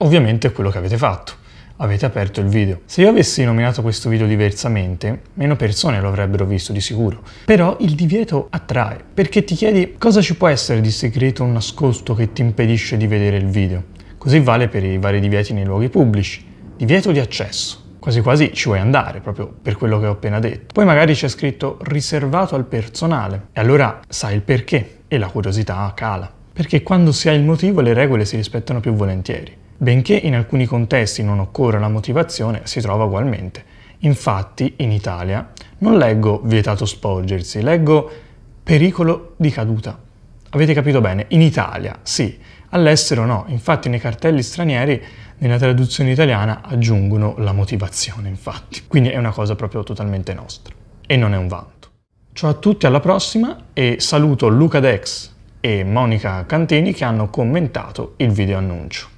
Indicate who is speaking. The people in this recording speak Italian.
Speaker 1: Ovviamente è quello che avete fatto, avete aperto il video. Se io avessi nominato questo video diversamente, meno persone lo avrebbero visto di sicuro. Però il divieto attrae, perché ti chiedi cosa ci può essere di segreto o nascosto che ti impedisce di vedere il video. Così vale per i vari divieti nei luoghi pubblici. Divieto di accesso quasi quasi ci vuoi andare proprio per quello che ho appena detto. Poi magari c'è scritto riservato al personale e allora sai il perché e la curiosità cala, perché quando si ha il motivo le regole si rispettano più volentieri benché in alcuni contesti non occorra la motivazione, si trova ugualmente. Infatti, in Italia, non leggo vietato sporgersi, leggo pericolo di caduta. Avete capito bene? In Italia, sì. All'estero no, infatti nei cartelli stranieri, nella traduzione italiana, aggiungono la motivazione, infatti. Quindi è una cosa proprio totalmente nostra. E non è un vanto. Ciao a tutti, alla prossima e saluto Luca Dex e Monica Cantini che hanno commentato il video annuncio.